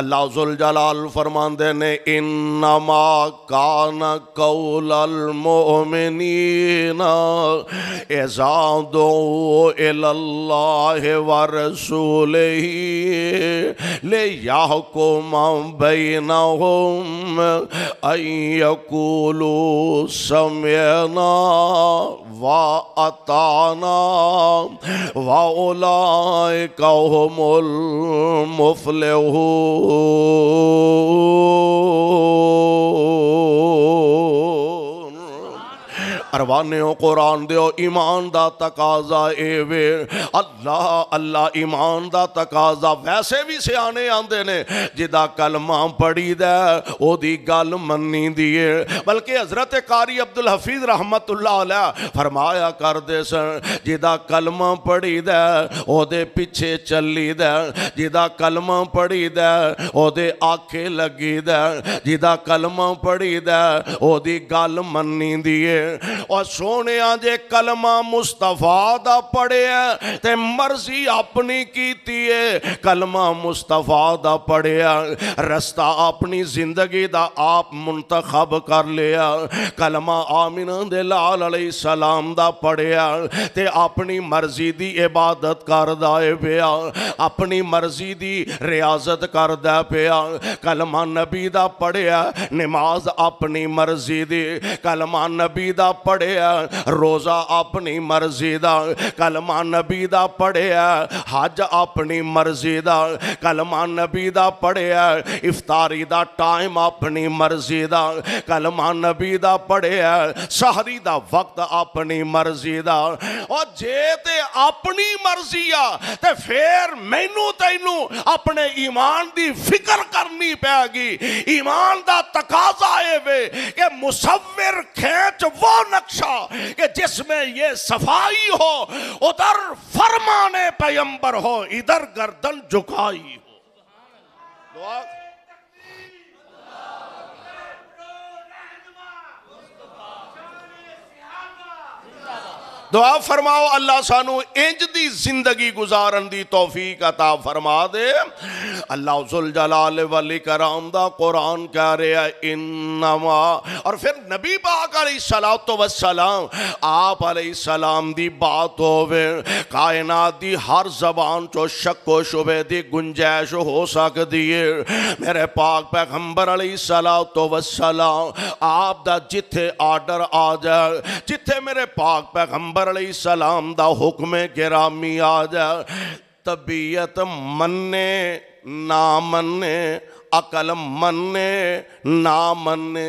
अल्लाह फरमांदे ने इन्नमा कान कौल मोमिनीना एजा दो वरसूल ले याह बैनहुम अय अयकूलू समयना व अताना व उलाए कहुमुल मुफले Oh. परवाने कुरान दो ईमान का तकाजा ए वे अल्लाह अल्लाह ईमान का तकाजा वैसे भी सियाने आते ने जिदा कलमा पढ़ी दी गल मनी दिए बल्कि हजरत कारी अब्दुल हफीज रहमत फरमाया कर दे सन जिदा कलमा पढ़ी द पिछे चली द जिदा कलमा पढ़ी द आखे लगी दिदा कलमा पढ़ी द गल मनी दिए और सोने जे कलमा मुस्तफा का पढ़े तो मर्जी अपनी की कलमा मुस्तफा का पढ़े रस्ता अपनी जिंदगी का आप मुंतखब कर लिया कलमा आमिन दे लाल अली सलाम का पढ़िया ते अपनी मर्जी की इबादत कर है पिया अपनी मर्जी की रियाजत करता पिया कलमा नबी का पढ़िया नमाज अपनी मर्जी की कलमा नबी का पढ़िया रोज़ा अपनी मर्जी का कलमा नबी का पढ़िया हज अपनी मर्जी का कलमा नबी का पढ़िया इफतारी का टाइम अपनी मर्जी का कलमा नबी का पढ़िया सहरी का वक्त अपनी मर्जी का और जे ते अपनी मर्जी आ ते फिर मैनू तैनू अपने ईमान की फिक्र करनी पैगी ईमान का तकाजा है वे कि मुसविर खेच वो न बख्शा कि जिसमें ये सफाई हो उधर फरमाने पैंबर हो इधर गर्दन झुकाई हो दुआ दुआ फरमाओ अल्लाह सानू इंज की जिंदगी गुजारन की तौफीक अता फरमा दे अल्लाह उजुल जलाल वाली कराम का कुरान कह रहा इनमा और फिर नबी पाक सलाह तो वसलाम आप सलाम की बात होवे कायनात की हर जबान चो शको शुबे की गुंजाइश हो सकती है मेरे पाक पैगंबर अली सलाह तो वसलाम आप का जिथे आर्डर आ जाए जिथे मेरे पाक पैगंबर पैगंबर सलाम का हुक्म गिरामी आ जा तबीयत मन्ने ना मन्ने अकल मन्ने ना मने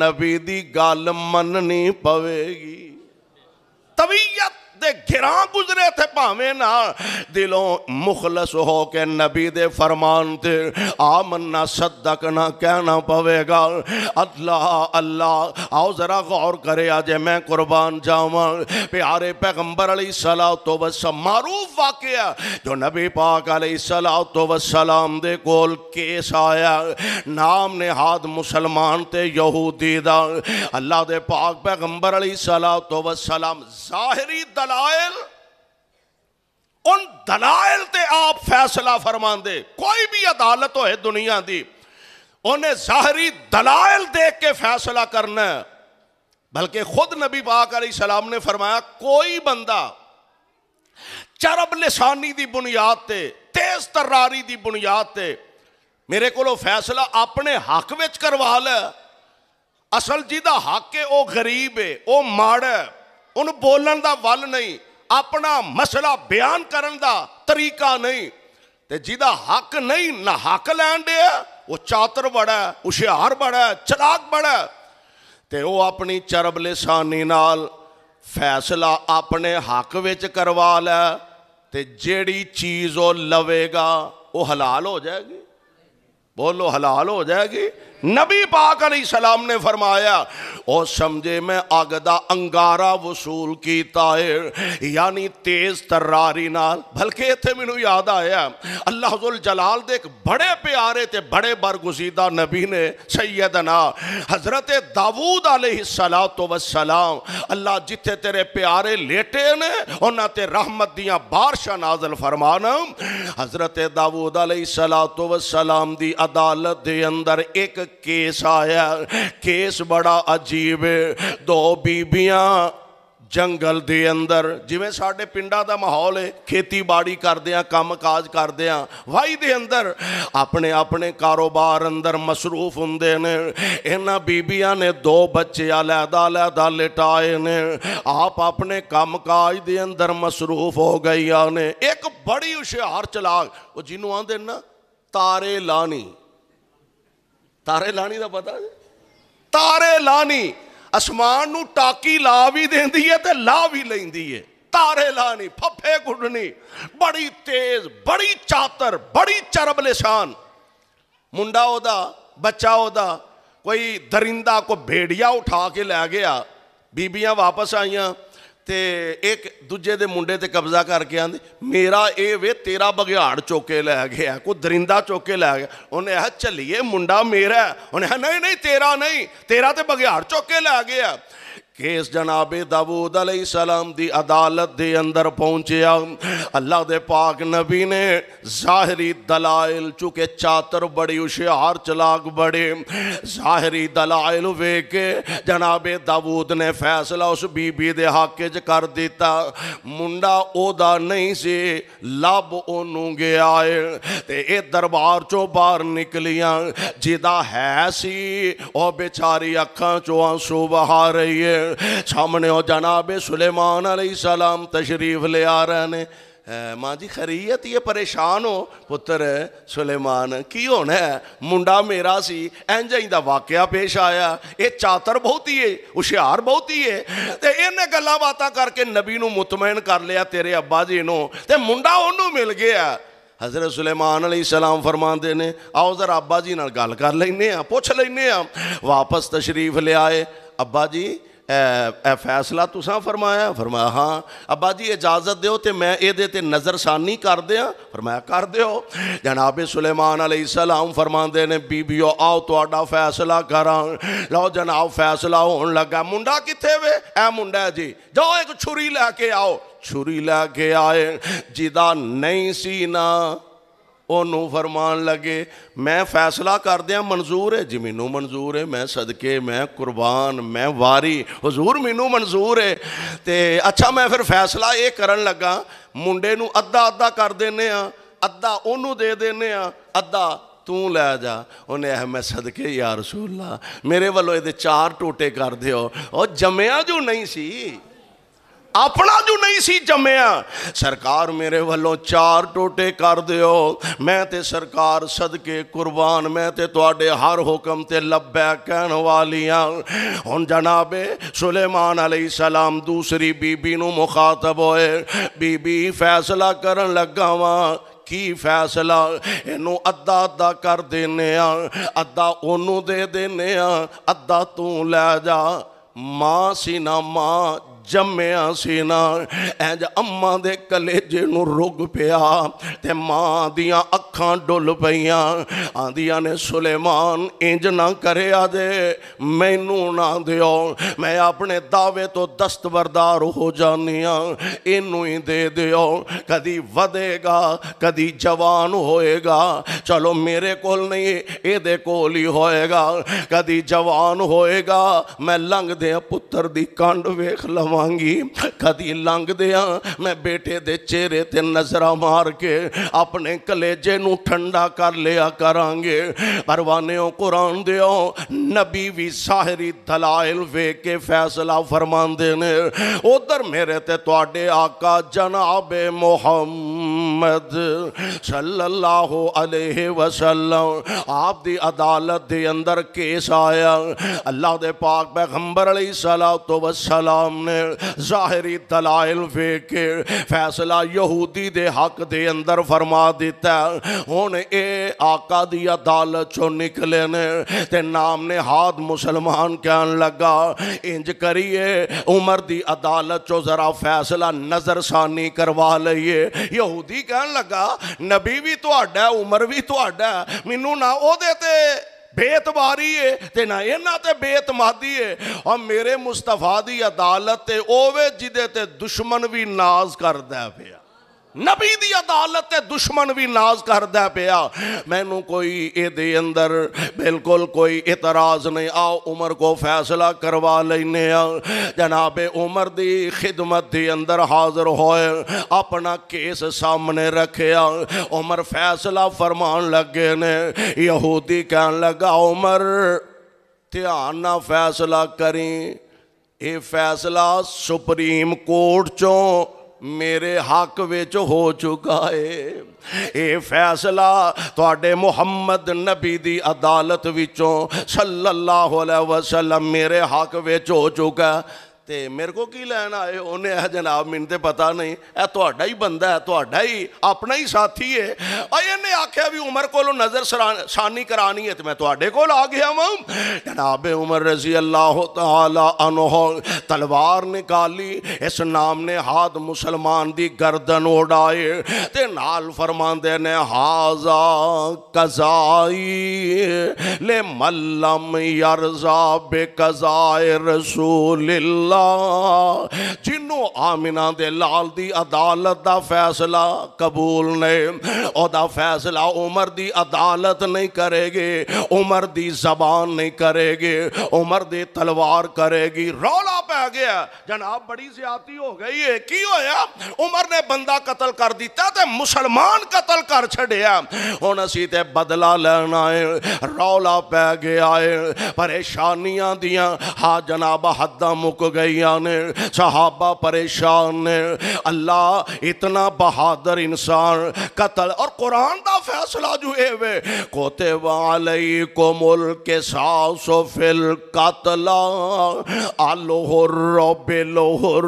नबी की गल मननी पवेगी तबीयत दे घिरा गुजरे थे भावे ना दिलों मुखलस हो के नबी दे फरमान थे आमना सदक ना कहना पवेगा अल्लाह अल्लाह आओ ज़रा गौर करे आज मैं कुर्बान जावा प्यारे पैगंबर अली सलाह तो बस मारूफ वाक्य जो नबी पाक अली सलाह तो बस सलाम दे कोल केस आया नाम ने हाथ मुसलमान ते यहूदी दा अल्लाह दे पाक पैगंबर अली सलाह तो बस सलाम जाहरी दला दलायल उन दलायल ते आप फैसला दे कोई भी अदालत होए दुनिया की उन्हें जाहरी दलायल देख के फैसला करना है बल्कि खुद नबी पाक अली सलाम ने फरमाया कोई बंदा चरब लिसानी की बुनियाद से तेज तरारी की बुनियाद से मेरे को फैसला अपने हक में करवा ल असल जी का हक है वह गरीब है वह माड़ है ਉਹਨੂੰ ਬੋਲਣ ਦਾ ਵੱਲ ਨਹੀਂ ਆਪਣਾ ਮਸਲਾ ਬਿਆਨ ਕਰਨ ਦਾ ਤਰੀਕਾ ਨਹੀਂ ਤੇ ਜਿਹਦਾ ਹੱਕ ਨਹੀਂ ਨਾ ਹੱਕ ਲੈਣ ਦੇ ਉਹ ਚਾਤਰ ਬੜਾ ਹੁਸ਼ਿਆਰ ਬੜਾ ਚਲਾਕ ਬੜਾ ਤੇ ਉਹ ਆਪਣੀ ਚਰਬ ਲਿਸਾਨੀ ਨਾਲ ਫੈਸਲਾ ਆਪਣੇ ਹੱਕ ਵਿੱਚ ਕਰਵਾ ਲੈ ਤੇ ਜਿਹੜੀ ਚੀਜ਼ ਉਹ ਲਵੇਗਾ ਉਹ ਹਲਾਲ ਹੋ ਜਾਏਗੀ ਬੋਲੋ ਹਲਾਲ ਹੋ ਜਾਏਗੀ नबी पाक सलाम ने फरमाया और समझे मैं आगदा अंगारा वसूल की किया यानी तेज तर्रारी नाल बल्कि इतने मैं याद आया अल्लाह जलाल दे एक बड़े प्यारे ते बड़े बरगुजीदा नबी ने सैयदना हजरत दाऊद आला तो वसलाम अल्लाह जिथे तेरे प्यारे लेटे ने उन्होंने ते रहमत दियाँ बारशा नाजल फरमान हजरत दाऊद आला तो वसलाम की अदालत के अंदर एक केस आया केस बड़ा अजीब है दो बीबियां ਜੰਗਲ ਦੇ ਅੰਦਰ ਜਿਵੇਂ ਸਾਡੇ ਪਿੰਡਾਂ ਦਾ ਮਾਹੌਲ ਹੈ ਖੇਤੀਬਾੜੀ ਕਰਦੇ ਆ ਕੰਮਕਾਜ ਕਰਦੇ ਆ ਵਾਈ ਦੇ ਅੰਦਰ ਆਪਣੇ ਆਪਣੇ ਕਾਰੋਬਾਰ ਅੰਦਰ ਮਸਰੂਫ ਹੁੰਦੇ ਨੇ ਇਹਨਾਂ ਬੀਬੀਆਂ ਨੇ ਦੋ ਬੱਚੇ ਅਲੱਦਾ ਅਲੱਦਾ ਲਟਾਏ ਨੇ ਆਪ ਆਪਣੇ ਕੰਮਕਾਜ ਦੇ ਅੰਦਰ ਮਸਰੂਫ ਹੋ ਗਈਆਂ ਨੇ ਇੱਕ ਬੜੀ ਹੁਸ਼ਿਆਰ ਚਲਾਕ ਉਹ ਜਿਹਨੂੰ ਆਂਦੇ ਨਾ ਤਾਰੇ ਲਾਣੀ ਤਾਰੇ ਲਾਣੀ ਦਾ ਪਤਾ ਤਾਰੇ ਲਾਣੀ ਅਸਮਾਨ ਨੂੰ ਟਾਕੀ ਲਾ ਵੀ ਦਿੰਦੀ ਹੈ ਤੇ ਲਾ ਵੀ ਲੈਂਦੀ ਹੈ ਤਾਰੇ ਲਾਣੀ ਫੱਫੇ ਗੁੱਡਣੀ ਬੜੀ ਤੇਜ਼ ਬੜੀ ਚਾਤਰ ਬੜੀ ਚਰਬਲੇਸ਼ਾਨ ਮੁੰਡਾ ਉਹਦਾ ਬੱਚਾ ਉਹਦਾ कोई दरिंदा को भेड़िया उठा के ला गया बीबियां वापस आईयां ਤੇ ਇੱਕ ਦੂਜੇ ਦੇ ਮੁੰਡੇ ਤੇ ਕਬਜ਼ਾ ਕਰਕੇ ਆਂਦੇ ਮੇਰਾ ਇਹ ਵੇ ਤੇਰਾ ਬਗਿਆੜ ਚੋਕੇ ਲੈ ਗਿਆ ਕੋ ਦਰਿੰਦਾ ਚੋਕੇ ਲੈ ਗਿਆ ਉਹਨੇ ਆ ਚੱਲੀਏ ਮੁੰਡਾ ਮੇਰਾ ਉਹਨੇ ਨਹੀਂ ਨਹੀਂ ਤੇਰਾ ਨਹੀਂ ਤੇਰਾ ਤੇ ਬਗਿਆੜ ਚੋਕੇ ਲੈ ਗਿਆ केस जनाबे दबूद अली सलाम की अदालत के अंदर पहुंचया अल्लाह के पाक नबी ने जाहरी दलाइल चुके चातर बड़ी हुशियार चलाक बड़े जाहरी दलाइल वे के जनाब दाऊद ने फैसला उस बीबी दे हक च कर दिता मुंडा ओदा नहीं से लभ ओनू गया है तो ये दरबार चो बहर निकलिया जिदा है सी वह बेचारी अखा चो आंसू बहा रही है सामने हो जनाब सुलेमान सलाम तशरीफ ले आ रहे ने माँ जी खरीयत ये परेशान हो पुत्र सुलेमान की होना है मुंडा मेरा सी इंज ही का वाकया पेश आया ये चातर बहुत ही है हुशियार बहुत ही है तो इन्हें गल् बातें करके नबी न मुतमैन कर लिया तेरे अब्बा जी न तो मुंडा ओनू मिल गया हजरत सुलेमान अली सलाम फरमाते हैं आओ जरा अब्बा जी गल कर लें पुछ लें वापस तशरीफ लियाए अबा जी ए फैसला तुसा फरमाया फरमाया हाँ अबा जी इजाजत दौ तो मैं ये तो नज़रसानी कर दिया फरमाया कर दौ जनाब सुलेमान अली सलाम फरमाते ने बीबीओ आओ थोड़ा फैसला करा लो जनाब फैसला होने लगा मुंडा कितने वे ए मुंडा जी जाओ एक छुरी लैके आओ छुरी लैके आए जिदा नहीं सी ना ਉਹਨੂੰ ਫਰਮਾਨ ਲੱਗੇ ਮੈਂ ਫੈਸਲਾ ਕਰਦਿਆਂ ਮਨਜ਼ੂਰ ਹੈ ਜੀ ਮਨਜ਼ੂਰ ਹੈ ਮੈਂ ਸਦਕੇ ਮੈਂ ਕੁਰਬਾਨ ਮੈਂ ਵਾਰੀ ਹਜ਼ੂਰ ਮੈਨੂੰ ਮਨਜ਼ੂਰ ਹੈ ਤੇ ਅੱਛਾ ਮੈਂ ਫਿਰ ਫੈਸਲਾ ਇਹ ਕਰਨ ਲੱਗਾ ਮੁੰਡੇ ਨੂੰ ਅੱਧਾ ਅੱਧਾ ਕਰ ਦਿੰਨੇ ਆ ਅੱਧਾ ਉਹਨੂੰ ਦੇ ਦਿੰਨੇ ਆ ਅੱਧਾ ਤੂੰ ਲੈ ਜਾ ਉਹਨੇ ਇਹ ਮੈਂ ਸਦਕੇ ਯਾ ਰਸੂਲਾ ਮੇਰੇ ਵੱਲੋਂ ਇਹਦੇ ਚਾਰ ਟੋਟੇ ਕਰ ਦਿਓ ਉਹ ਜੰਮਿਆ ਜੋ ਨਹੀਂ ਸੀ ਆਪਣਾ ਜੋ ਨਹੀਂ ਸੀ ਜੰਮਿਆ ਸਰਕਾਰ ਮੇਰੇ ਵੱਲੋਂ ਚਾਰ ਟੋਟੇ ਕਰ ਦਿਓ ਮੈਂ ਤੇ ਸਰਕਾਰ ਸਦਕੇ ਕੁਰਬਾਨ ਮੈਂ ਤੇ ਤੁਹਾਡੇ ਹਰ ਹੁਕਮ ਤੇ ਲੱਭੈ ਕਹਿਣ ਵਾਲੀਆਂ ਹੁਣ ਜਨਾਬੇ ਸੁਲੇਮਾਨ ਅਲੈਹਿਸਲਾਮ ਦੂਸਰੀ ਬੀਬੀ ਨੂੰ ਮੁਖਾਤਬ ਹੋਏ ਬੀਬੀ ਫੈਸਲਾ ਕਰਨ ਲੱਗਾ ਵਾਂ ਕੀ ਫੈਸਲਾ ਇਹਨੂੰ ਅੱਧਾ ਅੱਧਾ ਕਰ ਦਿੰਨੇ ਆ ਅੱਧਾ ਉਹਨੂੰ ਦੇ ਦਿੰਨੇ ਆ ਅੱਧਾ ਤੂੰ ਲੈ ਜਾ ਮਾਂ ਸੀ ਨਾ ਮਾਂ जमया सीना एज अम्मा दे कलेजे रुग पिया ते मां दियां अखां डुल पईयां ने सुलेमान इंज ना करया दे मैनू ना दियो मैं अपने दावे तो दस्तबरदार हो जानिया इनू ही दे दियो कदी वधेगा कदी जवान होएगा चलो मेरे कोल नहीं कोल ही होएगा कदी जवान होएगा मैं लंघ दे पुत्र की कंड वेख लव वांगी कदी लंघद मैं बेटे दे चेहरे ते नजरा मार के अपने कलेजे ठंडा कर लिया करा परवाने कुरान दौ नबी भी साहरी दलाइल वेख के फैसला फरमा ने उधर मेरे ते तोड़े आका जनाबे मोहम्मद सल्लल्लाहु अलैहि वसल्लम आप दी अदालत दे अंदर केस आया अल्लाह दे पाक पैगंबर अली सलाम तो वसलाम ने ज़ाहरी दलाइल वेख के फैसला यहूदी दे हक दे अंदर फरमा दिता हूँ ये आका दी अदालत चो निकले ने ते नाम ने हाथ मुसलमान कह लगा इंज करिए उमर की अदालत चो ज़रा फैसला नज़रसानी करवा लीए यहूदी कह लगा नबी भी तो उमर भी तो मैनू ना वो ਬੇਤਬਾਰੀ ਏ ਤੇ ਨਾ ਇਹਨਾਂ ਤੇ ਬੇਤਮਾਦੀ ਏ ਔਰ ਮੇਰੇ ਮੁਸਤਫਾ ਦੀ ਅਦਾਲਤ ਤੇ ਉਹਵੇ ਜਿਹਦੇ ਤੇ ਦੁਸ਼ਮਣ ਵੀ ਨਾਜ਼ ਕਰਦਾ ਪਿਆ नबी की अदालत दुश्मन भी नाज कर दिया पे मैं कोई ये अंदर बिल्कुल कोई इतराज नहीं आ उमर को फैसला करवा लेने जनाबे उमर की खिदमत के अंदर हाजिर होए अपना केस सामने रखे उमर फैसला फरमान लगे ने यूदी कह लगा उमर ध्यान ना फैसला करी ये फैसला सुप्रीम कोर्ट चो मेरे हक बच हो चुका है ये फैसला थोड़े तो मुहम्मद नबी की अदालत विचों सल अला वसलम मेरे हक बच हो चुका तो मेरे को की लैन आए उन्हें यह जनाब मैंने तो पता नहीं है तो बंदा है थोड़ा ही अपना ही साथी है इन्हें आख्या भी उमर को नज़र सरा सानी करानी है तो मैं थोड़े को आ गया मम जनाब उमर रजी अल्लाह तनोह तलवार निकाली इस नाम ने हाथ मुसलमान की गर्दन उड़ाए तो नाल फरमाते ने हाजा कजाई ले मलम यर जा बे कजाए रसूल फैसला जिन्हों आमिना दे लाल दी अदालत दा फैसला कबूल ने ओदा फैसला उमर दी अदालत नहीं करेगी उमर दी जबान नहीं करेगी उमर दी तलवार करेगी रौला पै गया जनाब बड़ी ज्यादा हो गई है की होया उमर ने बंदा कतल कर दिता ते मुसलमान कतल कर छड़िया हूँ असी ते बदला लेना है रौला पै गया है परेशानियां दिया हा जनाब हदा मुक गई ने सहाबा परेशान ने अल्लाह इतना बहादुर इंसान कतल और कुरान का फैसला जो है वे कोते वाले को मुल के सासो फिल कतला आलोहर बेलोहर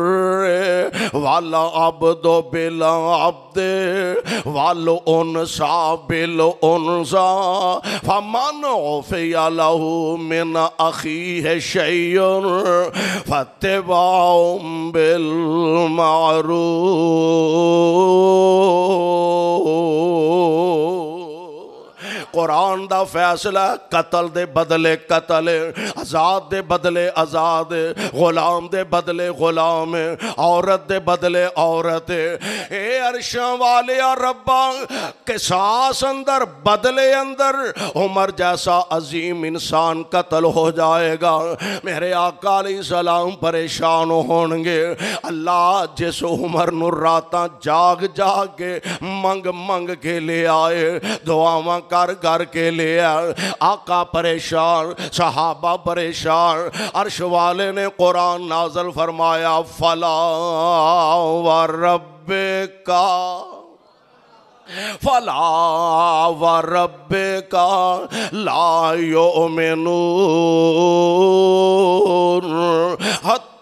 वाला अब दो बेला अब दे वालो उन सा बेलो उन सा फमान ओफे लहू मिन अखी है शैयर फते اتبعهم بالمعروف कुरान का फैसला कतल दे बदले कतल आजाद के बदले आजाद गुलाम के बदले गुलाम औरत दे बदले औरत ए अरशा वाले रब्बा सास अंदर बदले अंदर उमर जैसा अजीम इंसान कतल हो जाएगा मेरे आका सलाम परेशान होंगे अल्लाह जिस उमर रात जाग जाग के मंग मंग के ले आए दुआव कर करके ले आका परेशान सहाबा परेशान अर्श वाले ने कुरान नाजल फरमाया फला व रब का फला व रब का लायो मेनू हत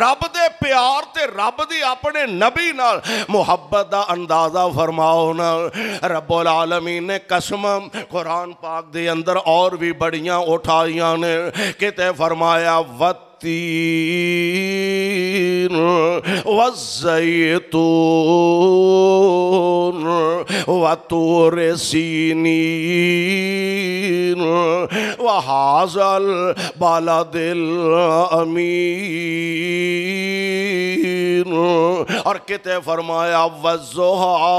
रब दे प्यार ते रब दी अपने नबी नाल मुहब्बत दा अंदाज़ा फरमाओ ना रब्बुल आलमीन ने कसम कुरान पाक दे अंदर और भी बड़ियां उठाइया ने किते फरमाया वत والتين والزيتون وطور سينين وهذا البلد الأمين और कित फरमाया वजुहा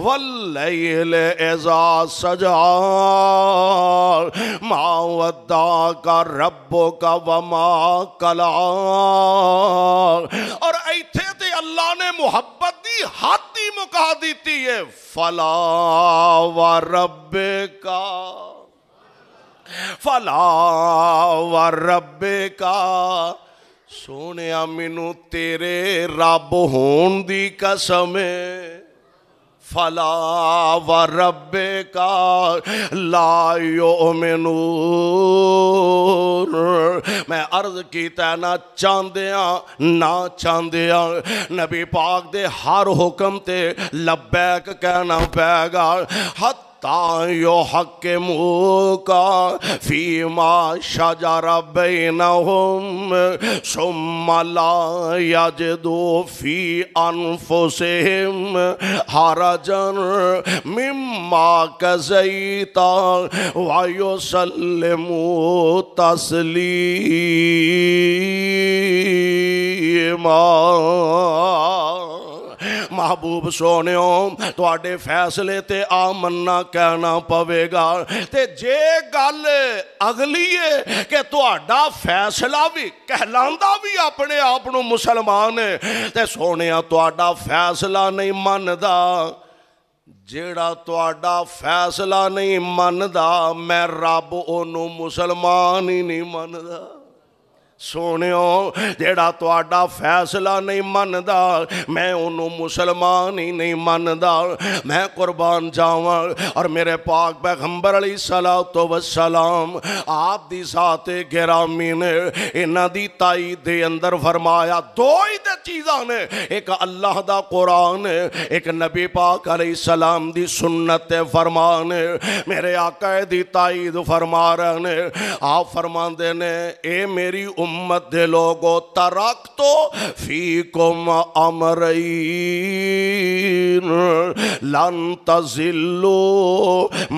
वल्लैल एजा सजा मावदा का رب रबो का वमा कला और इथे ते अल्लाह ने मुहब्बत दी हाथी मुका दी है फला व रबे का फला व रबे का सोने मैनू तेरे रब होने की कसम है फला रबे का लायो मैनूर मैं अर्ज किया ना चाहद्या ना चाहद्या नबी पाक दे हर हुक्म ते लबैक कहना पैगा हथ तायो हक मुका फीमा शजर बेन हम सुमला यज दो फी अनफ से मिम्मा कजईता वायो सल्लमो तसली महबूब सोने तो फैसले ते आ मन्ना कहना पवेगा ते जे गल अगली है कि थोड़ा फैसला भी कहला भी अपने आप को मुसलमान है तो सोने थोड़ा फैसला नहीं मनता ਜਿਹੜਾ ਤੁਹਾਡਾ ਫੈਸਲਾ ਨਹੀਂ ਮੰਨਦਾ ਮੈਂ ਰੱਬ ਉਹਨੂੰ ਮੁਸਲਮਾਨ ਹੀ ਨਹੀਂ ਮੰਨਦਾ सुनो जड़ा थोड़ा फैसला नहीं मनता मैं उन्होंने मुसलमान ही नहीं मनता मैं कुरबान जाव और मेरे पाक पैगंबर अली सलाह तो वसलाम आप दी साते गिरामी ने इन्हों की ताई दे अंदर फरमाया दो ही चीज़ा ने एक अल्लाह का कुरान एक नबी पाक अली सलाम की सुन्नत फरमान मेरे आकाए की ताई फरमा रहे आप फरमाते ने यह मेरी उम मध्य लोगो तरक तो फी कुम अमर लन जिल्लो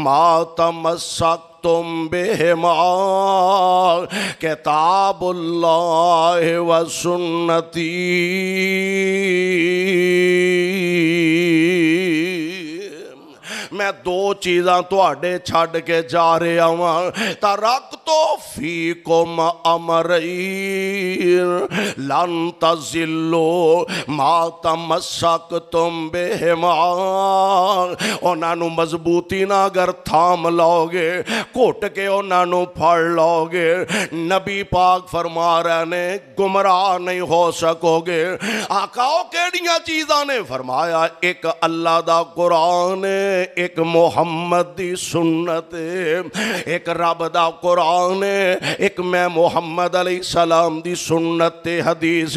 मातम सक तुम बेहमा किताबुल्लाह व सुन्नती मैं दो चीज़ा थोड़े छड़ के जा रहा वहाँ रख तो फी कुम अमर लन तिलो माता मशक तुम बेहमान उन्होंने मजबूती ना अगर थाम लोगे घुट के उन्होंने फड़ लोगे नबी पाक फरमा रहे ने गुमराह नहीं हो सकोगे आकाओ कि चीज़ा ने फरमाया एक अल्लाह का कुरान एक मोहम्मद सुन्नत एक रब दुरान एक मैं मोहम्मद अली सलाम की सुन्नत हदीस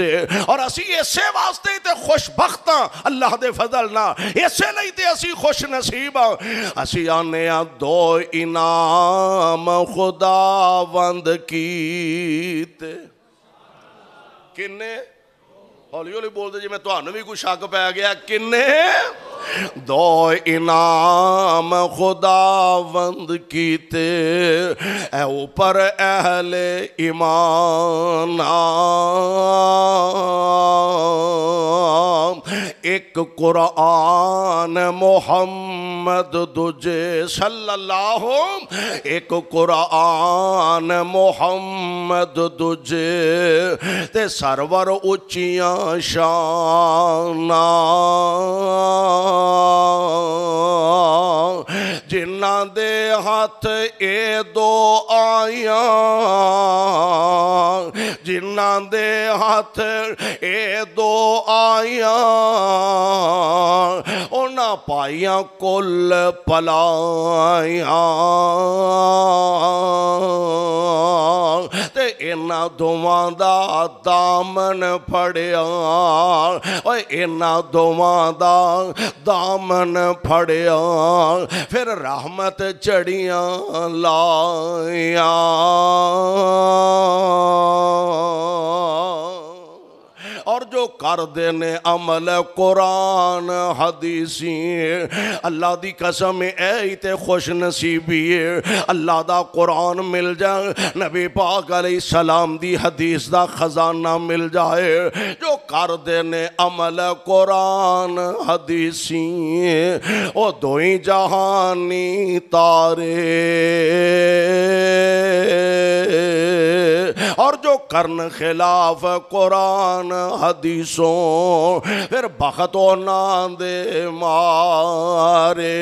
और असी इसे वास्ते ही तो खुशबख्त हाँ अल्लाह के फजल ना इसे तो असी खुश नसीब हाँ असी आने दो इनाम खुदा बंद की किन्ने हौली बोलते जी मैं ਤੁਹਾਨੂੰ भी कुछ शक पै गया किन्ने दो इनाम खुदावंद कीते ए ऊपर अहले ईमाना एक कुरान मोहम्मद दुजे सल्लाह एक कुरान मोहम्मद दुजे ते सरवर उचिया ਨਿਸ਼ਾਨਾ ਜਿਨ੍ਹਾਂ ਦੇ ਹੱਥ ਇਹ ਦੋ ਆਇਆ ਜਿਨ੍ਹਾਂ ਦੇ ਹੱਥ ਇਹ ਦੋ ਆਇਆ ना पाइया कुल पलाया ते इन्हों दोवों का दामन फड़िया और इन्हों दोवों का दामन फड़िया फिर रहमत चढ़िया लाया और जो कर देने अमल कुरान हदीसी अल्लाह दी कसम ऐ तो खुश नसीबी अल्लाह दा कुरान मिल जाए नबी पाक सलाम दी हदीस दा खजाना मिल जाए जो कर देने अमल कुरान हदीसी ओ दो ही जहानी तारे और जो करन खिलाफ कुरान हदीसों फिर बखत और नांदे मारे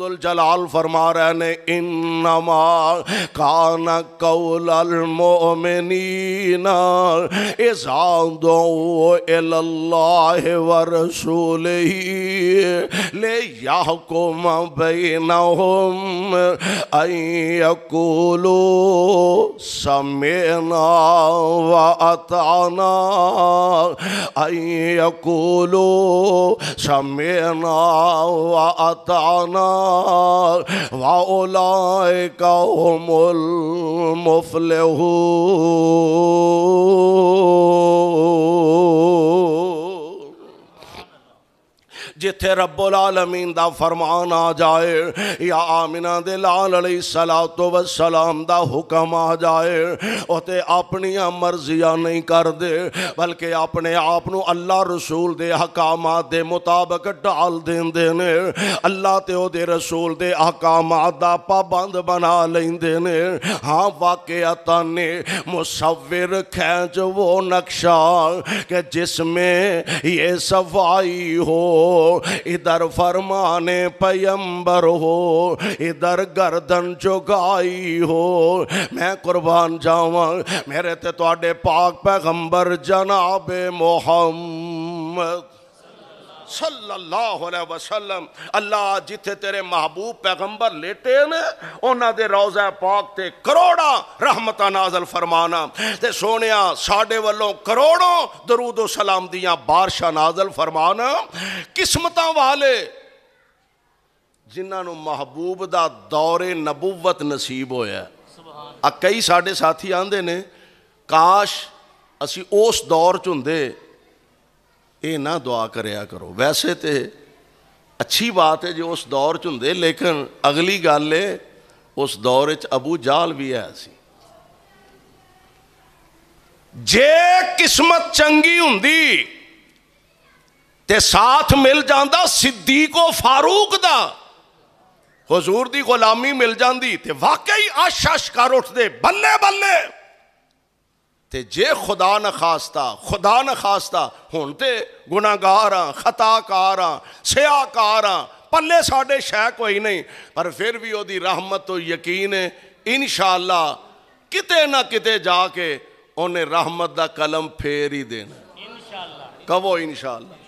जलाल फरमा रहे ने इन्नमा कान कौल मोमिनीना इजादो अल्लाह व रसूल ले याकुम बैनहुम अयकुलू समेना व अताना अयकुलू समेना व अताना वाओलाए कौमुल मुफले जिथे रबुल आलमीन का फरमान आ जाए या आमिना दे लाल सलाह तो व सलाम का हुक्म आ जाए वह अपन मर्जिया नहीं कर दे बल्कि अपने आप न अल्लाह रसूल के हकाम के मुताबक ढाल देंगे ने अल्लाह तो रसूल के हकाम का पाबंद बना लेंगे ने हाँ वाकता ने मुसविर खैच वो नक्शा के जिसमें ये सफाई हो इधर फरमाने पयंबर हो इधर गर्दन चुकाई हो मैं कुर्बान जावा मेरे ते तो पाक पैगंबर जनाबे मोहम्मद सल्लल्लाहु अल्लाह जिथे तेरे महबूब पैगंबर लेटे ने उन्होंने रौजा पाक ते करोड़ा रहमत नाजल फरमाना सोने साढ़े वालों करोड़ों दरूदो सलाम दियाँ बारशा नाजल फरमाना किस्मत वाले जिन्होंने महबूब का दौरे नबूवत नसीब होया आ कई साढ़े साथी आते ने काश असी उस दौर च होंगे ये ना दुआ करया करो वैसे तो अच्छी बात है जो उस दौर च होंगे लेकिन अगली गल उस दौर च अबू जाल भी है जे किस्मत चंकी होंगी तो साथ मिल जाता सिद्धिको फारूक का हजूर की गुलामी मिल जाती तो वाकई अश अश कर उठते बल्ले बल्ले ते जे खुदा न खास्ता खुदा न खास्ता हूँ तो गुनागार हाँ खताकार हाँ सयाकार हाँ पले साढ़े शह कोई नहीं पर फिर भी वो रहमत तो यकीन है इन शाला कि ना कि जाके उन्हें रहमत का कलम फेर ही देना कवो इन इनशाला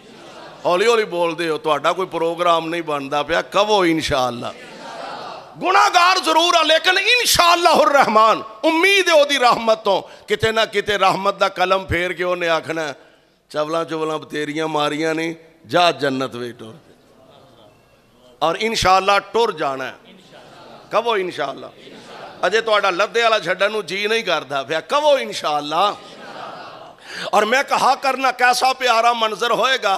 हौली हौली बोल दौड़ा कोई प्रोग्राम नहीं बनता पाया कवो इन इनशाला गुनागार जरूर आ लेकिन इन रहमान उम्मीद है वो रहमत तो कितने ना कि रहमत का कलम फेर के उन्हें आखना चवलों चुवलों बतेरिया मारिया ने जा जन्नत वे टुर और इन टुर जाना है कवो इन अजय थोड़ा लद्दे वाला छड़न जी नहीं करता पाया कवो इन और मैं कहा करना कैसा प्यारा मंजर होएगा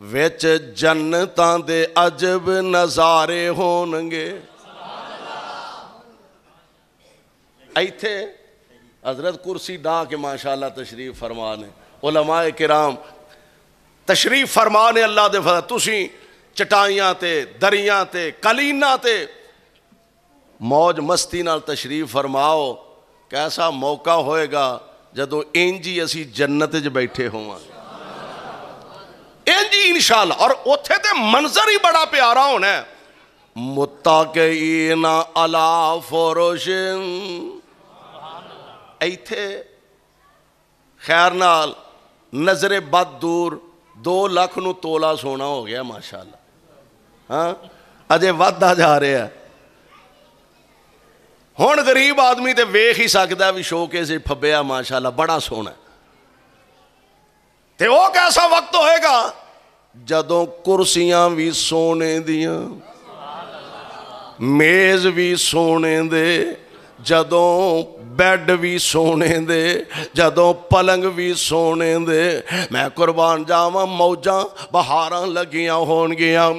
ਵਿੱਚ ਜੰਨਤਾਂ ਦੇ ਅਜਬ ਨਜ਼ਾਰੇ ਹੋਣਗੇ ਇੱਥੇ हज़रत कुर्सी डा के माशाला तशरीफ फरमा ने उलमाए किराम तशरीफ फरमा ने अल्लाह के फल तुसी चटाइया ते दरिया ते कलीना ते मौज मस्ती नाल तशरीफ फरमाओ कैसा मौका होएगा जदों इंज ही असी जन्नत च बैठे होवे ਇੰਜ ਹੀ ਇਨਸ਼ਾਅੱਲਾ ਔਰ ਉੱਥੇ ਤੇ ਮੰਜ਼ਰ ਹੀ ਬੜਾ ਪਿਆਰਾ ਹੋਣਾ ਹੈ ਮੁਤਾਕਈਨ ਅਲਾ ਫਰਸ਼ਿਨ ਇੱਥੇ ਖੈਰ ਨਾਲ ਨਜ਼ਰੇ ਬਦ ਦੂਰ 2 ਲੱਖ ਨੂੰ ਤੋਲਾ ਸੋਨਾ ਹੋ ਗਿਆ ਮਾਸ਼ਾਅੱਲਾ ਹਾਂ ਅਜੇ ਵਾਧਾ ਜਾ ਰਿਹਾ ਹੁਣ ਗਰੀਬ ਆਦਮੀ ਤੇ ਵੇਖ ਹੀ ਸਕਦਾ ਵੀ ਸ਼ੋਕੇ ਸੇ ਫੱਬਿਆ ਮਾਸ਼ਾਅੱਲਾ ਬੜਾ ਸੋਨਾ ਤੇ ਉਹ ਕੈਸਾ ਵਕਤ ਹੋਏਗਾ ਜਦੋਂ ਕੁਰਸੀਆਂ ਵੀ ਸੋਨੇ ਦੀਆਂ ਮੇਜ਼ ਵੀ ਸੋਨੇ ਦੇ ਜਦੋਂ ਬੈੱਡ ਵੀ ਸੋਨੇ ਦੇ ਜਦੋਂ ਪਲੰਗ ਵੀ ਸੋਨੇ ਦੇ ਮੈਂ ਕੁਰਬਾਨ ਜਾਵਾਂ ਮੌਜਾਂ ਬਹਾਰਾਂ ਲੱਗੀਆਂ ਹੋਣਗੀਆਂ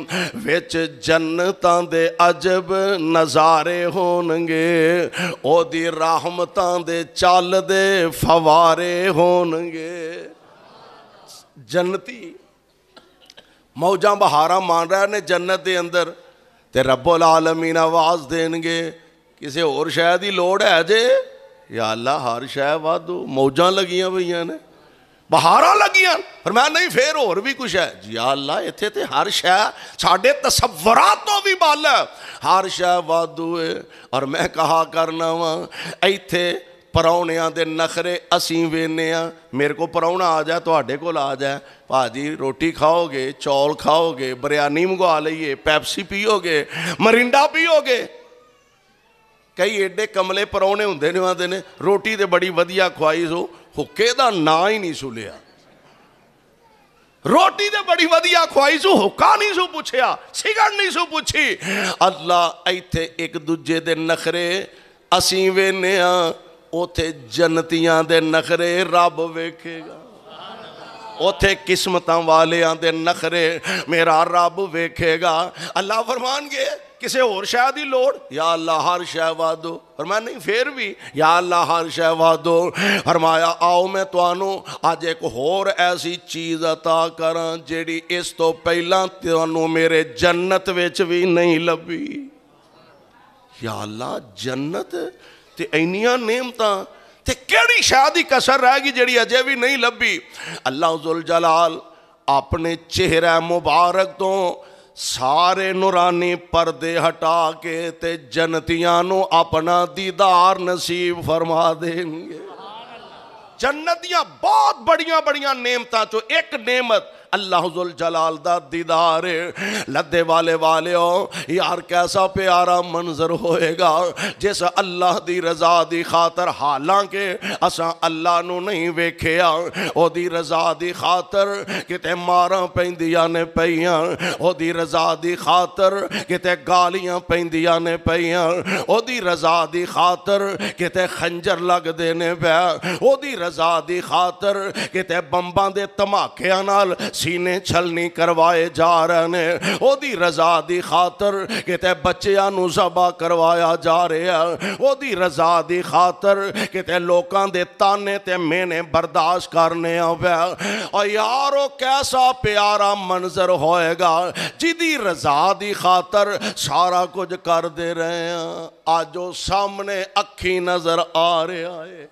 ਵਿੱਚ ਜੰਨਤਾਂ ਦੇ ਅਜਬ ਨਜ਼ਾਰੇ ਹੋਣਗੇ ਉਹਦੀ ਰਹਿਮਤਾਂ ਦੇ ਚੱਲਦੇ ਫਵਾਰੇ ਹੋਣਗੇ ਜੰਨਤੀ ਮੌਜਾਂ ਬਹਾਰਾਂ ਮਾਣ ਰਿਹਾ ਨੇ ਜੰਨਤ ਦੇ ਅੰਦਰ ਤੇ ਰੱਬੁਲ ਆਲਮੀਨ ਆਵਾਜ਼ ਦੇਣਗੇ ਕਿਸੇ ਹੋਰ ਸ਼ੈ ਦੀ ਲੋੜ ਹੈ ਜੇ ਯਾ ਅੱਲਾ ਹਰ ਸ਼ੈ ਵਾਧੂ ਮੌਜਾਂ ਲੱਗੀਆਂ ਪਈਆਂ ਨੇ ਬਹਾਰਾਂ ਲੱਗੀਆਂ ਫਰਮਾਇਆ ਨਹੀਂ ਫੇਰ ਹੋਰ ਵੀ ਕੁਝ ਹੈ ਜੀ ਅੱਲਾ ਇੱਥੇ ਤੇ ਹਰ ਸ਼ੈ ਸਾਡੇ ਤਸੱਵਰਾਂ ਤੋਂ ਵੀ ਬੱਲ ਹਰ ਸ਼ੈ ਵਾਧੂ ਹੈ ਔਰ ਮੈਂ ਕਹਾ ਕਰਨਾ ਵਾਂ ਇੱਥੇ ਪਰੌਣਿਆਂ ਦੇ ਨਖਰੇ ਅਸੀਂ ਵੇਨੇ ਆ ਮੇਰੇ ਕੋ ਪਰੌਣਾ ਆ ਜਾ ਤੁਹਾਡੇ ਕੋਲ ਆ ਜਾ ਭਾਜੀ ਰੋਟੀ ਖਾਓਗੇ ਚੌਲ ਖਾਓਗੇ ਬਰਿਆਨੀ ਮੰਗਵਾ ਲਈਏ ਪੈਪਸੀ ਪੀਓਗੇ ਮਰਿੰਡਾ ਪੀਓਗੇ ਕਈ ਐਡੇ ਕਮਲੇ ਪਰੌਣੇ ਹੁੰਦੇ ਨੇ ਆਂਦੇ ਨੇ ਰੋਟੀ ਤੇ ਬੜੀ ਵਧੀਆ ਖਵਾਈ ਸੋ ਹੁੱਕੇ ਦਾ ਨਾਂ ਹੀ ਨਹੀਂ ਸੁਲਿਆ रोटी तो बड़ी वधिया खुआई सू हुक्का नहीं सू पूछया सिगड़ नहीं सू पूछी अल्लाह इतने एक दूजे के नखरे असी वेने उथे ਜੰਨਤੀਆਂ नखरे रब वेखेगा उथे किस्मत ਕਿਸਮਤਾਂ ਵਾਲਿਆਂ नखरे मेरा रब वेखेगा अल्लाह फरमान गए किसी होर शाह की लौड़ या अल्लाह हर शह वा दो फरमाया नहीं फिर भी या अल्लाह हर शह वा दो फरमाया आओ मैं तुम्हू अज एक होर ऐसी चीज़ अता करा जी इस तो पहला तहू मेरे जन्नत भी नहीं लभी या अल्लाह जन्नत तो इन नियमत तो की कसर रह गई जी अजय भी नहीं ली अल्लाह उजुल जलाल अपने चेहरा मुबारक तो सारे नुरानी पर हटा के ते जनतिया अपना दीदार नसीब फरमा देंगे जन्नत दिया बहुत बड़िया बड़िया नेमत चो एक नियमत अल्लाह जलाल दा दीदार लद्दे वाले वाले यार कैसा प्यारा मंजर होएगा जिस अल्लाह दी रजा दी खातर हालांकि असा अल्लाह नहीं वेख्या रजा दी खातर किते मारा पैंदियां ने पईयां रजा दी खातर किते गालियां पैंदियां ने पईयां रजा दी खातर किते खंजर लगते ने पै रजा दी खातर किते बंबा दे धमाकिया नाल सीने छलनी करवाए जा रहे ने ओदी रजा दी खातर कितने बच्चा जबा करवाया जा रहा ओदी रजा दी खातर कितने लोगों के ताने ते मैंने बर्दाश्त करने और यार वो कैसा प्यारा मंजर होएगा जिदी रजा दी खातर सारा कुछ कर दे रहे हैं सामने अखी नजर आ रहा है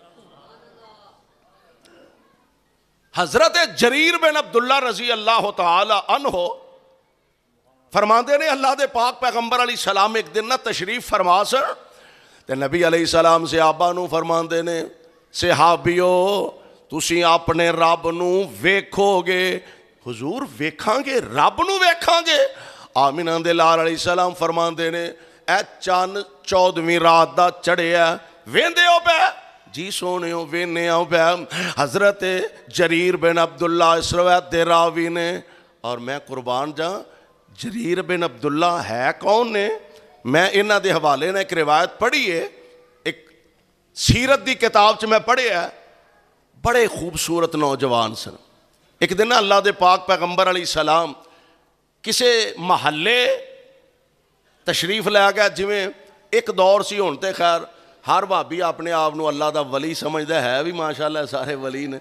हजरत जरीर बिन अब्दुल्ला रजी अल्लाह तन फरमाते ने अल्लाह के पाक पैगंबर अली सलाम एक दिन ना तशरीफ फरमा सर तो नबी अली सलाम से आबा फरमाते ने सिहाबियो ਤੁਸੀਂ अपने रब ਨੂੰ ਵੇਖੋਗੇ ਹਜ਼ੂਰ ਵੇਖਾਂਗੇ ਰੱਬ ਨੂੰ ਵੇਖਾਂਗੇ ਆਮਿਨਾ ਦੇ ਲਾਲ ਅਲੀ ਸਲਾਮ ਫਰਮਾਉਂਦੇ ਨੇ ਇਹ ਚੰਨ 14ਵੀਂ ਰਾਤ ਦਾ ਚੜਿਆ ਵੇਂਦੇ जी सोने वेने हजरत जरीर बिन अब्दुल्ला इसरवैत देरावी ने और मैं कुरबान जा जरीर बिन अब्दुल्ला है कौन ने मैं इन्होंने हवाले ने एक रिवायत पढ़ी है एक सीरत की किताब च मैं पढ़िया बड़े खूबसूरत नौजवान सन एक दिन अल्लाह के पाक पैगंबर अली सलाम किसी महल्ले तशरीफ लै गया जिमें एक दौर से हूँ तो खैर ਹਰ ਭਾਬੀ ਆਪਣੇ ਆਪ ਨੂੰ ਅੱਲਾ ਦਾ ਵਲੀ ਸਮਝਦਾ ਹੈ ਵੀ ਮਾਸ਼ਾਅੱਲਾ ਸਾਰੇ ਵਲੀ ਨੇ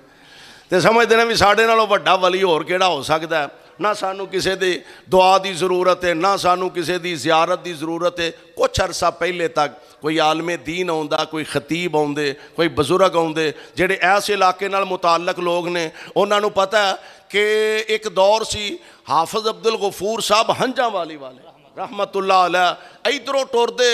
ਤੇ ਸਮਝਦੇ ਨੇ ਵੀ ਸਾਡੇ ਨਾਲੋਂ ਵੱਡਾ ਵਲੀ ਹੋਰ ਕਿਹੜਾ ਹੋ ਸਕਦਾ ਹੈ ਨਾ ਸਾਨੂੰ ਕਿਸੇ ਦੀ ਦੁਆ ਦੀ ਜ਼ਰੂਰਤ ਹੈ ਨਾ ਸਾਨੂੰ ਕਿਸੇ ਦੀ ਜ਼ਿਆਰਤ ਦੀ ਜ਼ਰੂਰਤ ਹੈ ਕੁਝ ਅਰਸਾ ਪਹਿਲੇ ਤੱਕ ਕੋਈ ਆਲਮੇ دین ਆਉਂਦਾ ਕੋਈ ਖਤੀਬ ਆਉਂਦੇ ਕੋਈ ਬਜ਼ੁਰਗ ਆਉਂਦੇ ਜਿਹੜੇ ਐਸ ਇਲਾਕੇ ਨਾਲ ਮੁਤਲਕ ਲੋਕ ਨੇ ਉਹਨਾਂ ਨੂੰ ਪਤਾ ਕਿ ਇੱਕ ਦੌਰ ਸੀ ਹਾਫਿਜ਼ ਅਬਦੁਲ ਗਫੂਰ ਸਾਹਿਬ ਹੰਜਾਂ ਵਾਲੀ ਵਾਲੇ रहमतुल्ला इधरों टुरते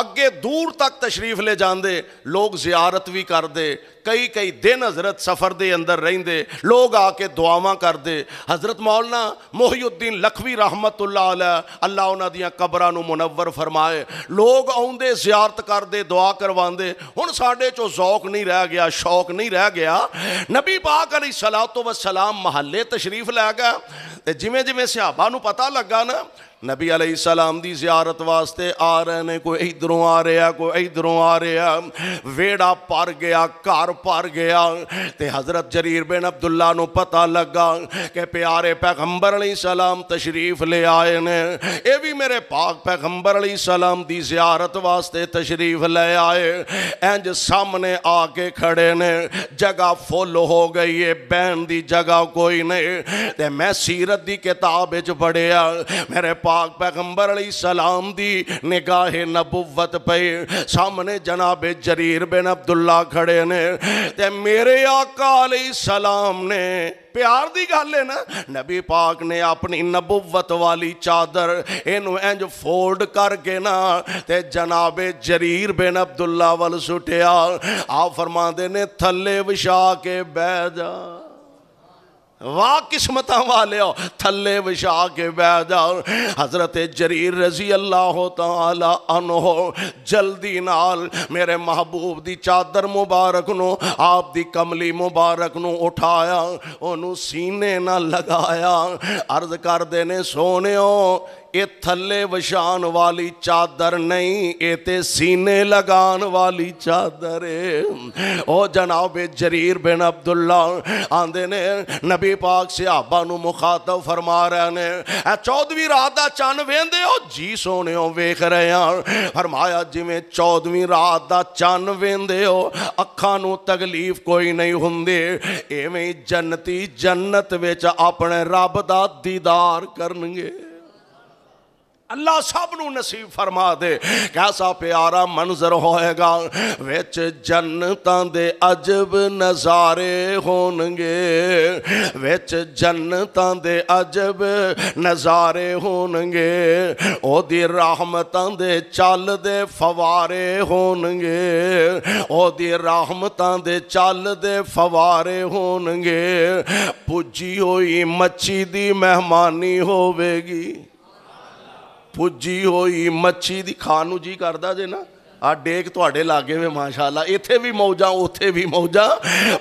ਅੱਗੇ ਦੂਰ ਤੱਕ ਤਸ਼ਰੀਫ ਲੈ ਜਾਂਦੇ ਲੋਕ ਜ਼ਿਆਰਤ ਵੀ ਕਰਦੇ ਕਈ ਕਈ ਦਿਨ ਹਜ਼ਰਤ ਸਫਰ ਦੇ ਅੰਦਰ ਰਹਿੰਦੇ ਲੋਕ ਆ ਕੇ ਦੁਆਵਾਂ ਕਰਦੇ ਹਜ਼ਰਤ ਮੌਲਨਾ ਮੁਹੀਉद्दीन ਲਖਵੀ ਰਹਿਮਤੁਲਲਾਹ ਅਲੈ ਅੱਲਾ ਉਹਨਾਂ ਦੀਆਂ ਕਬਰਾਂ ਨੂੰ ਮੁਨੱਵਰ ਫਰਮਾਏ ਲੋਕ ਆਉਂਦੇ ਜ਼ਿਆਰਤ ਕਰਦੇ ਦੁਆ ਕਰਵਾਉਂਦੇ ਹੁਣ ਸਾਡੇ ਚੋਂ ਜ਼ੌਕ ਨਹੀਂ ਰਹਿ ਗਿਆ ਸ਼ੌਕ ਨਹੀਂ ਰਹਿ ਗਿਆ ਨਬੀ ਪਾਕ ਅਲੀ ਸਲਾਤੁ ਵਸਲਾਮ ਮਹੱਲੇ ਤਸ਼ਰੀਫ ਲੈ ਗਿਆ ਤੇ ਜਿਵੇਂ ਜਿਵੇਂ ਸਿਹਾਬਾ ਨੂੰ ਪਤਾ ਲੱਗਾ ਨਾ नबी सलाम दी जियारत वास्ते आ रहे ने कोई इधरों आ रहा कोई इधरों आ रहा वेड़ा पर गया घर पर गया ते हज़रत जरीर बिन अब्दुल्ला नु पता लगा कि प्यारे पैगंबर सलाम तशरीफ ले आए ने ये भी मेरे पाक पैगंबर सलाम दी जियारत वास्ते तशरीफ ले आए इंज सामने आके खड़े ने जगह फुल हो गई है बहन की जगह कोई नहीं मैं सीरत की किताब पढ़िया मेरे पाक पाक पैगम्बर सलाम दी निगाह नबुवत पे सामने जनाब जरीर बिन अब्दुल्ला खड़े ने ते मेरे आका सलाम ने प्यार की गल है ना नबी पाक ने अपनी नबुवत वाली चादर इनू इंज फोल्ड करके ना ते जनाबे जरीर बिन अब्दुल्ला वाल सुटिया आ फरमाते ने थले विछा के बह जा वाह किस्मत वाले थले बछा विशा के जाओ हजरत जरीर रजी अल्लाह हो जल्दी नाल मेरे महबूब की चादर मुबारक न आप दी कमली मुबारक न उठाया ओनू सीने ना लगाया अर्ज कर देने सोने ये थले विछान वाली चादर नहीं ये ते सीने लगान वाली चादर है ओ जनाब जरीर बिन अब्दुल्ला आंदे ने नबी पाक सिहाबा मुखातब फरमा रहे ने चौदवी रात का चन वेंदे हो जी सोने वेख रहे हैं फरमाया जिमें चौदवी रात का चन वेंदे हो अखा तकलीफ कोई नहीं होंगी इवें जन्नती जन्नत अपने रब का दीदार करे ਅੱਲਾ ਸਭ ਨੂੰ ਨਸੀਬ ਫਰਮਾ ਦੇ ਕੈਸਾ ਪਿਆਰਾ ਮੰਜ਼ਰ ਹੋਏਗਾ ਵਿੱਚ ਜੰਨਤਾਂ ਦੇ ਅਜਬ ਨਜ਼ਾਰੇ ਹੋਣਗੇ ਵਿੱਚ ਜੰਨਤਾਂ ਦੇ ਅਜਬ ਨਜ਼ਾਰੇ ਹੋਣਗੇ ਉਹਦੀ ਰਹਿਮਤਾਂ ਦੇ ਚੱਲਦੇ ਫਵਾਰੇ ਹੋਣਗੇ ਉਹਦੀ ਰਹਿਮਤਾਂ ਦੇ ਚੱਲਦੇ ਫਵਾਰੇ ਹੋਣਗੇ ਪੁੱਜੀ ਹੋਈ ਮੱਛੀ ਦੀ ਮਹਿਮਾਨੀ ਹੋਵੇਗੀ ਭੁੱਜੀ ਹੋਈ ਮੱਛੀ ਦੀ ਖਾਣ ਨੂੰ ਜੀ ਕਰਦਾ ਜੇ ਨਾ ਆ ਡੇਕ ਤੁਹਾਡੇ ਲਾਗੇ ਵੇ ਮਾਸ਼ਾਅੱਲਾ ਇੱਥੇ ਵੀ ਮੌਜਾਂ ਉੱਥੇ ਵੀ ਮੌਜਾਂ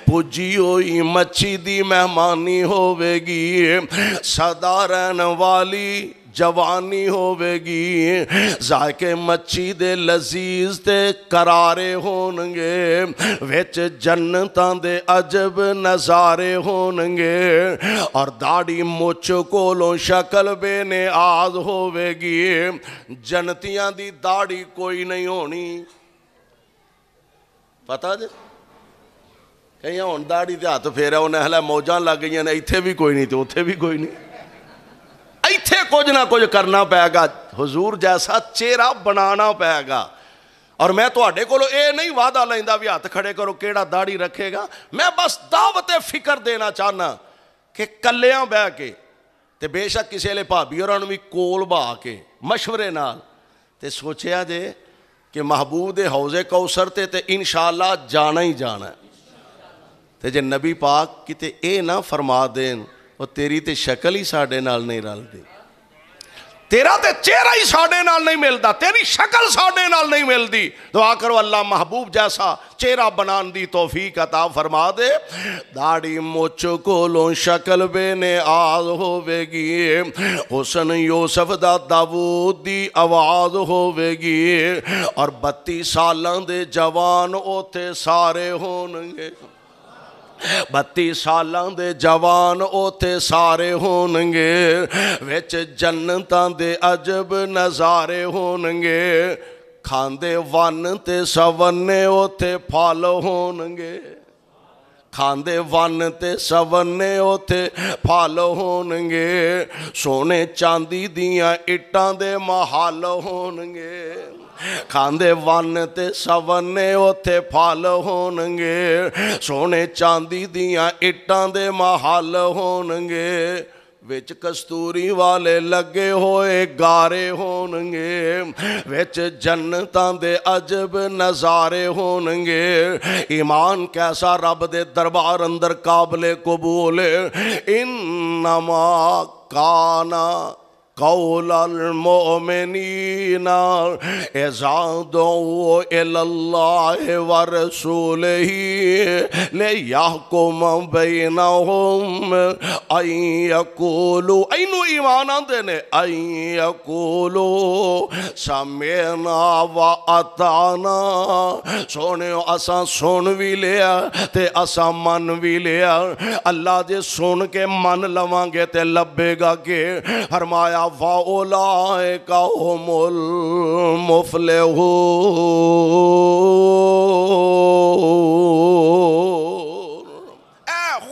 ਪੁੱਜੀ ਹੋਈ ਮੱਛੀ ਦੀ ਮਹਿਮਾਨੀ ਹੋਵੇਗੀ ਸਦਾ ਰਹਿਣ ਵਾਲੀ ਜਵਾਨੀ ਹੋਵੇਗੀ ਜ਼ਾਇਕੇ ਮੱਛੀ ਦੇ ਲਜ਼ੀਜ਼ ਤੇ ਕਰਾਰੇ ਹੋਣਗੇ ਵਿੱਚ ਜੰਨਤਾਂ ਦੇ ਅਜਬ ਨਜ਼ਾਰੇ ਹੋਣਗੇ ਔਰ ਦਾੜੀ ਮੁੱਛ ਕੋਲੋਂ ਸ਼ਕਲ ਬੇਨਿਆਜ਼ ਹੋਵੇਗੀ ਜਨਤੀਆਂ ਦੀ ਦਾੜੀ ਕੋਈ ਨਹੀਂ ਹੋਣੀ ਪਤਾ ਜੀ ਕਈਆਂ ਹੁਣ ਦਾੜੀ ਤੇ ਹੱਥ ਫੇਰਿਆ ਉਹਨੇ ਹਲੇ ਮੋਜਾਂ ਲੱਗ ਗਈਆਂ ਨੇ ਇੱਥੇ ਵੀ ਕੋਈ ਨਹੀਂ ਤੇ ਉੱਥੇ ਵੀ ਕੋਈ ਨਹੀਂ ਇੱਥੇ ਕੁਝ ਨਾ ਕੁਝ ਕਰਨਾ ਪੈਗਾ ਹਜ਼ੂਰ ਜੈਸਾ ਚਿਹਰਾ ਬਣਾਉਣਾ ਪੈਗਾ ਔਰ ਮੈਂ ਤੁਹਾਡੇ ਕੋਲੋਂ ਇਹ ਨਹੀਂ ਵਾਦਾ ਲੈਂਦਾ ਵੀ ਹੱਥ ਖੜੇ ਕਰੋ ਕਿਹੜਾ ਦਾੜੀ ਰੱਖੇਗਾ ਮੈਂ ਬਸ ਦਾਵਤੇ ਫਿਕਰ ਦੇਣਾ ਚਾਹਨਾ ਕਿ ਕੱਲਿਆਂ ਬਹਿ ਕੇ ਤੇ ਬੇਸ਼ੱਕ ਕਿਸੇ ਲਈ ਭਾਬੀ ਹੋਰਾਂ ਨੂੰ ਵੀ ਕੋਲ ਬਾ ਕੇ مشਵਰੇ ਨਾਲ ਤੇ ਸੋਚਿਆ ਜੇ ਕਿ ਮਹਬੂਬ ਦੇ ਹੌਜ਼ੇ ਕੌਸਰ ਤੇ ਤੇ ਇਨਸ਼ਾਅੱਲਾ ਜਾਣਾ ਹੀ ਜਾਣਾ ਤੇ ਜੇ ਨਬੀ ਪਾਕ ਕਿਤੇ ਇਹ ਨਾ ਫਰਮਾ ਦੇਣ ਉਹ तेरी ਤੇ ਸ਼ਕਲ ਹੀ ਸਾਡੇ ਨਾਲ ਨਹੀਂ ਰਲਦੀ तेरा तो चेहरा ही साढ़े नाल नहीं मिलता तेरी शक्ल साढ़े नाल मिलती दुआ करो अल्लाह महबूब जैसा चेहरा बनाने की तोहफी कता फरमा दे दाड़ी मुछ कोलो शक्ल बेने आज होवेगी हुसन यूसफ दा दाऊद की आवाज़ होवेगी और बत्ती साल जवान उथे सारे होने ਬੱਤੀ ਸਾਲਾਂ ਦੇ ਜਵਾਨ ਉਥੇ ਸਾਰੇ ਹੋਣਗੇ ਵਿੱਚ ਜੰਨਤਾਂ ਦੇ ਅਜਬ ਨਜ਼ਾਰੇ ਹੋਣਗੇ ਖਾਂਦੇ ਵਨ ਤੇ ਸਵਨੇ ਉਥੇ ਫਲ ਹੋਣਗੇ ਖਾਂਦੇ ਵਨ ਤੇ ਸਵਨੇ ਉਥੇ ਫਲ ਹੋਣਗੇ ਸੋਨੇ ਚਾਂਦੀ ਦੀਆਂ ਇੱਟਾਂ ਦੇ ਮਹਲ ਹੋਣਗੇ ਖਾਂਦੇ ਵਨ ਤੇ ਸਵਨੇ ਉਥੇ ਫਲ ਹੋਣਗੇ ਸੋਨੇ ਚਾਂਦੀ ਦੀਆਂ ਇੱਟਾਂ ਦੇ ਮਹੱਲ ਹੋਣਗੇ ਵਿੱਚ ਕਸਤੂਰੀ ਵਾਲੇ ਲੱਗੇ ਹੋਏ ਗਾਰੇ ਹੋਣਗੇ ਵਿੱਚ ਜੰਨਤਾਂ ਦੇ ਅਜਬ ਨਜ਼ਾਰੇ ਹੋਣਗੇ ਈਮਾਨ ਕੈਸਾ ਰੱਬ ਦੇ ਦਰਬਾਰ ਅੰਦਰ ਕਾਬਲੇ ਕਬੂਲ ਇਨਮਾ ਕਾਨਾ قول المؤمنين ازادوا الى الله ورسوله ليحكم بينهم أن يقولوا اين إيمان عندنا أن يقولوا سمعنا اسا سن بھی لیا تے اسا من بھی لیا اللہ लिया سن کے من के گے تے لبے گا के فرمایا फ़ौलाहुल मुफले हो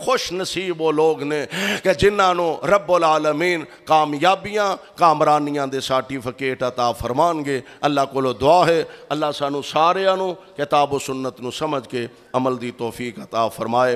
खुश नसीब वो लोग ने कि जिन्होंने रबुल आलमीन कामयाबियां कामरानिया के सर्टिफिकेट अता फरमान गए अल्लाह को दुआ है अल्लाह सानू सारू किताब सुन्नत समझ के अमल की तोफीक अता फरमाए